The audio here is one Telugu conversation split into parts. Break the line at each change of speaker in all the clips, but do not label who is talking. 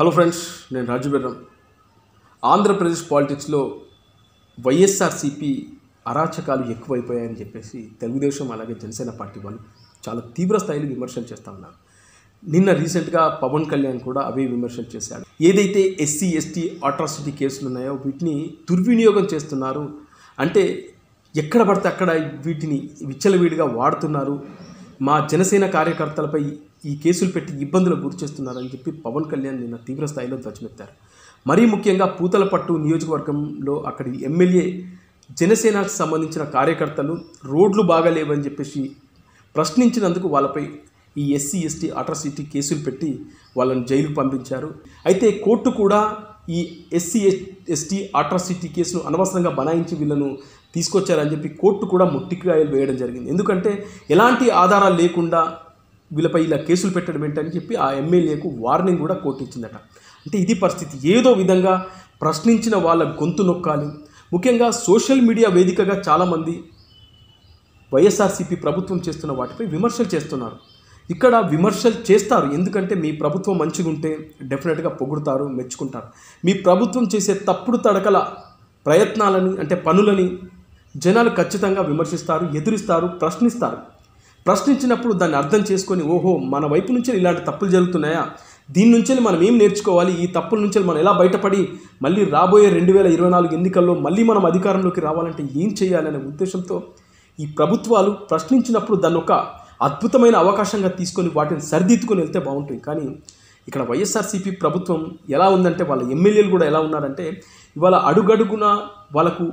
హలో ఫ్రెండ్స్ నేను రాజు బిర్రం ఆంధ్రప్రదేశ్ పాలిటిక్స్లో వైఎస్ఆర్సీపీ అరాచకాలు ఎక్కువైపోయాయని చెప్పేసి తెలుగుదేశం అలాగే జనసేన పార్టీ వాళ్ళు చాలా తీవ్ర స్థాయిలో విమర్శలు చేస్తూ ఉన్నారు నిన్న రీసెంట్గా పవన్ కళ్యాణ్ కూడా అవే విమర్శలు చేశాడు ఏదైతే ఎస్సీ ఎస్టీ అట్రాసిటీ కేసులు ఉన్నాయో వీటిని దుర్వినియోగం చేస్తున్నారు అంటే ఎక్కడ పడితే అక్కడ వీటిని విచ్చలవిడిగా వాడుతున్నారు మా జనసేన కార్యకర్తలపై ఈ కేసులు పెట్టి ఇబ్బందులకు గురిచేస్తున్నారని చెప్పి పవన్ కళ్యాణ్ నిన్న తీవ్ర స్థాయిలో ధ్వజమెత్తారు మరీ ముఖ్యంగా పూతలపట్టు నియోజకవర్గంలో అక్కడి ఎమ్మెల్యే జనసేనకు సంబంధించిన కార్యకర్తలు రోడ్లు బాగాలేవని చెప్పేసి ప్రశ్నించినందుకు వాళ్ళపై ఈ ఎస్సీ ఎస్టీ అట్రాసిటీ కేసులు పెట్టి వాళ్ళని జైలు పంపించారు అయితే కోర్టు కూడా ఈ ఎస్సీ ఎస్టీ అట్రాసిటీ కేసును అనవసరంగా బనాయించి వీళ్ళను తీసుకొచ్చారని చెప్పి కోర్టు కూడా ముట్టికాయలు వేయడం జరిగింది ఎందుకంటే ఎలాంటి ఆధారాలు లేకుండా వీళ్ళపై ఇలా కేసులు పెట్టడం ఏంటని చెప్పి ఆ ఎమ్మెల్యేకు వార్నింగ్ కూడా కోర్టు ఇచ్చిందట అంటే ఇది పరిస్థితి ఏదో విధంగా ప్రశ్నించిన వాళ్ళ గొంతు నొక్కాలి ముఖ్యంగా సోషల్ మీడియా వేదికగా చాలామంది వైఎస్ఆర్సీపీ ప్రభుత్వం చేస్తున్న వాటిపై విమర్శలు చేస్తున్నారు ఇక్కడ విమర్శలు చేస్తారు ఎందుకంటే మీ ప్రభుత్వం మంచిగా ఉంటే డెఫినెట్గా పొగుడతారు మెచ్చుకుంటారు మీ ప్రభుత్వం చేసే తప్పుడు తడకల ప్రయత్నాలని అంటే పనులని జనాలు ఖచ్చితంగా విమర్శిస్తారు ఎదురిస్తారు ప్రశ్నిస్తారు ప్రశ్నించినప్పుడు దాన్ని అర్థం చేసుకొని ఓహో మన వైపు నుంచి ఇలాంటి తప్పులు జరుగుతున్నాయా దీని నుంచి మనం ఏం నేర్చుకోవాలి ఈ తప్పుల నుంచి మనం ఎలా బయటపడి మళ్ళీ రాబోయే రెండు వేల ఇరవై నాలుగు ఎన్నికల్లో మళ్ళీ మనం అధికారంలోకి రావాలంటే ఏం చేయాలనే ఉద్దేశంతో ఈ ప్రభుత్వాలు ప్రశ్నించినప్పుడు దాన్ని ఒక అద్భుతమైన అవకాశంగా తీసుకొని వాటిని సరిదిద్దుకొని వెళ్తే బాగుంటుంది కానీ ఇక్కడ వైఎస్ఆర్సీపీ ప్రభుత్వం ఎలా ఉందంటే వాళ్ళ ఎమ్మెల్యేలు కూడా ఎలా ఉన్నారంటే ఇవాళ అడుగడుగున వాళ్ళకు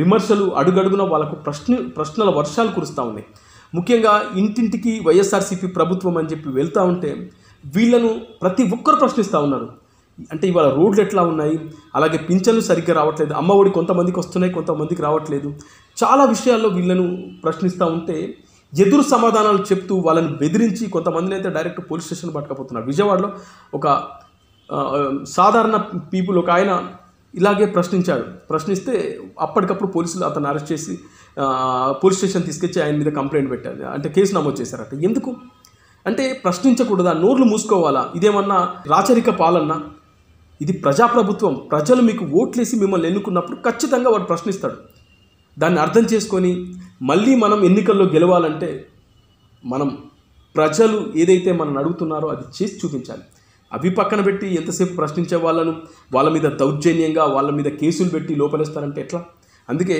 విమర్శలు అడుగడుగున వాళ్ళకు ప్రశ్న ప్రశ్నల వర్షాలు కురుస్తూ ఉన్నాయి ముఖ్యంగా ఇంటింటికి వైఎస్ఆర్సీపీ ప్రభుత్వం అని చెప్పి వెళ్తూ ఉంటే వీళ్ళను ప్రతి ఒక్కరు ప్రశ్నిస్తూ ఉన్నారు అంటే ఇవాళ రోడ్లు ఎట్లా ఉన్నాయి అలాగే పింఛన్లు సరిగ్గా రావట్లేదు అమ్మఒడి కొంతమందికి వస్తున్నాయి కొంతమందికి రావట్లేదు చాలా విషయాల్లో వీళ్ళను ప్రశ్నిస్తూ ఉంటే ఎదురు సమాధానాలు చెప్తూ వాళ్ళని బెదిరించి కొంతమందిని అయితే డైరెక్ట్ పోలీస్ స్టేషన్ పట్టుకపోతున్నారు విజయవాడలో ఒక సాధారణ పీపుల్ ఒక ఆయన ఇలాగే ప్రశ్నించాడు ప్రశ్నిస్తే అప్పటికప్పుడు పోలీసులు అతను అరెస్ట్ చేసి పోలీస్ స్టేషన్ తీసుకొచ్చి ఆయన మీద కంప్లైంట్ పెట్టారు అంటే కేసు నమోదు చేశారట ఎందుకు అంటే ప్రశ్నించకూడదా నోర్లు మూసుకోవాలా ఇదేమన్నా రాచరిక పాలన ఇది ప్రజాప్రభుత్వం ప్రజలు మీకు ఓట్లేసి మిమ్మల్ని ఎన్నుకున్నప్పుడు ఖచ్చితంగా వాడు ప్రశ్నిస్తాడు దాన్ని అర్థం చేసుకొని మళ్ళీ మనం ఎన్నికల్లో గెలవాలంటే మనం ప్రజలు ఏదైతే మనం అడుగుతున్నారో అది చేసి చూపించాలి అవి పక్కన పెట్టి ఎంతసేపు ప్రశ్నించే వాళ్ళను వాళ్ళ మీద దౌర్జన్యంగా వాళ్ళ మీద కేసులు పెట్టి లోపలేస్తారంటే ఎట్లా అందుకే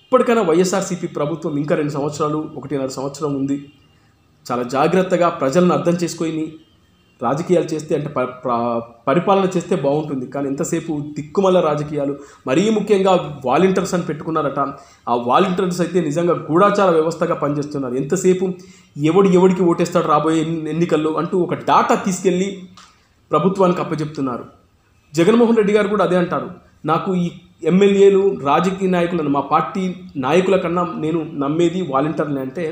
ఇప్పటికైనా వైఎస్ఆర్సీపీ ప్రభుత్వం ఇంకా రెండు సంవత్సరాలు ఒకటిన్నర సంవత్సరం ఉంది చాలా జాగ్రత్తగా ప్రజలను అర్థం చేసుకొని రాజకీయాలు చేస్తే అంటే పరిపాలన చేస్తే బాగుంటుంది కానీ ఎంతసేపు దిక్కుమల్ల రాజకీయాలు మరీ ముఖ్యంగా వాలంటీర్స్ అని పెట్టుకున్నారట ఆ వాలంటీర్స్ అయితే నిజంగా గూఢాచార వ్యవస్థగా పనిచేస్తున్నారు ఎంతసేపు ఎవడు ఎవడికి ఓటేస్తాడు రాబోయే ఎన్నికల్లో అంటూ ఒక డాటా తీసుకెళ్ళి ప్రభుత్వానికి అప్పచెప్తున్నారు జగన్మోహన్ రెడ్డి గారు కూడా అదే అంటారు నాకు ఈ ఎమ్మెల్యేలు రాజకీయ నాయకులను మా పార్టీ నాయకుల కన్నా నేను నమ్మేది వాలంటీర్ని అంటే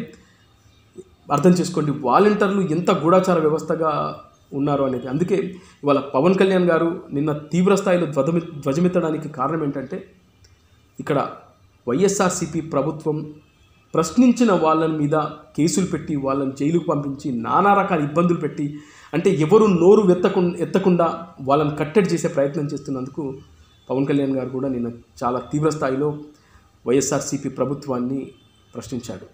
అర్థం చేసుకోండి వాలంటీర్లు ఎంత గూఢాచార వ్యవస్థగా ఉన్నారు అనేది అందుకే ఇవాళ పవన్ కళ్యాణ్ గారు నిన్న తీవ్రస్థాయిలో ధ్వజమి ధ్వజమెత్తడానికి కారణం ఏంటంటే ఇక్కడ వైఎస్ఆర్సీపీ ప్రభుత్వం ప్రశ్నించిన వాళ్ళ మీద కేసులు పెట్టి వాళ్ళని జైలుకు పంపించి నానా రకాల ఇబ్బందులు పెట్టి అంటే ఎవరు నోరు ఎత్తకు ఎత్తకుండా వాళ్ళని కట్టడి చేసే ప్రయత్నం చేస్తున్నందుకు పవన్ కళ్యాణ్ గారు కూడా నిన్న చాలా తీవ్రస్థాయిలో వైఎస్ఆర్సిపి వైఎస్ఆర్సీపీ ప్రభుత్వాన్ని ప్రశ్నించాడు